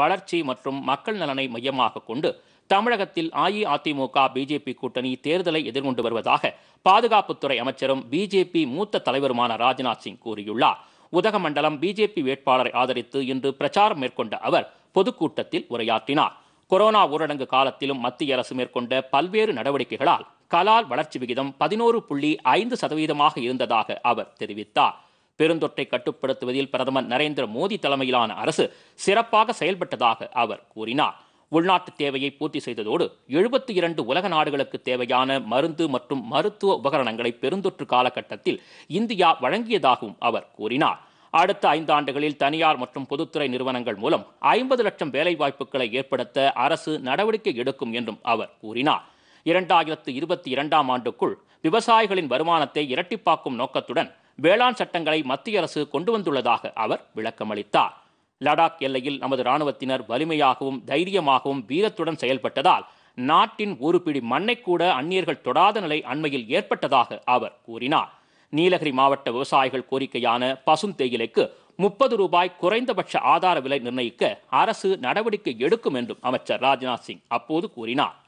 வளர்ச்சி மற்றும் மக்கள் நலனை மையமாக கொண்டு தமிழகத்தில் அஇஅதிமுக பிஜேபி கூட்டணி தேர்தலை எதிர்கொண்டு வருவதாக பாதுகாப்புத்துறை அமைச்சரும் பிஜேபி மூத்த தலைவருமான ராஜ்நாத் சிங் கூறியுள்ளார் உதகமண்டலம் பிஜேபி வேட்பாளரை ஆதரித்து இன்று பிரச்சாரம் மேற்கொண்ட அவர் பொதுக்கூட்டத்தில் உரையாற்றினார் கொரோனா ஊரடங்கு காலத்திலும் மத்திய அரசு மேற்கொண்ட பல்வேறு நடவடிக்கைகளால் கலால் வளர்ச்சி விகிதம் பதினோரு புள்ளி ஐந்து சதவீதமாக இருந்ததாக அவர் தெரிவித்தார் பெருந்தொற்றை கட்டுப்படுத்துவதில் பிரதமர் நரேந்திர மோடி தலைமையிலான அரசு சிறப்பாக செயல்பட்டதாக அவர் கூறினார் உள்நாட்டு தேவையை பூர்த்தி செய்ததோடு எழுபத்தி இரண்டு உலக நாடுகளுக்கு தேவையான மருந்து மற்றும் மருத்துவ உபகரணங்களை பெருந்தொற்று காலகட்டத்தில் இந்தியா வழங்கியதாகவும் அவர் கூறினார் அடுத்த ஐந்தாண்டுகளில் தனியார் மற்றும் பொதுத்துறை நிறுவனங்கள் மூலம் ஐம்பது லட்சம் வேலைவாய்ப்புகளை ஏற்படுத்த அரசு நடவடிக்கை எடுக்கும் என்றும் அவர் கூறினார் இரண்டாயிரத்து இருபத்தி இரண்டாம் ஆண்டுக்குள் விவசாயிகளின் வருமானத்தை இரட்டிப்பாக்கும் நோக்கத்துடன் வேளாண் சட்டங்களை மத்திய அரசு கொண்டு வந்துள்ளதாக அவர் விளக்கமளித்தார் லடாக் எல்லையில் நமது ராணுவத்தினர் வலிமையாகவும் தைரியமாகவும் வீரத்துடன் செயல்பட்டதால் நாட்டின் ஒரு பிடி மண்ணை கூட அந்நியர்கள் தொடாத நிலை அண்மையில் ஏற்பட்டதாக அவர் கூறினார் நீலகிரி மாவட்ட விவசாயிகள் கோரிக்கையான பசும் தேயிலைக்கு முப்பது ரூபாய் குறைந்தபட்ச ஆதார விலை நிர்ணயிக்க அரசு நடவடிக்கை எடுக்கும் என்றும் அமைச்சர் ராஜ்நாத் சிங் அப்போது கூறினார்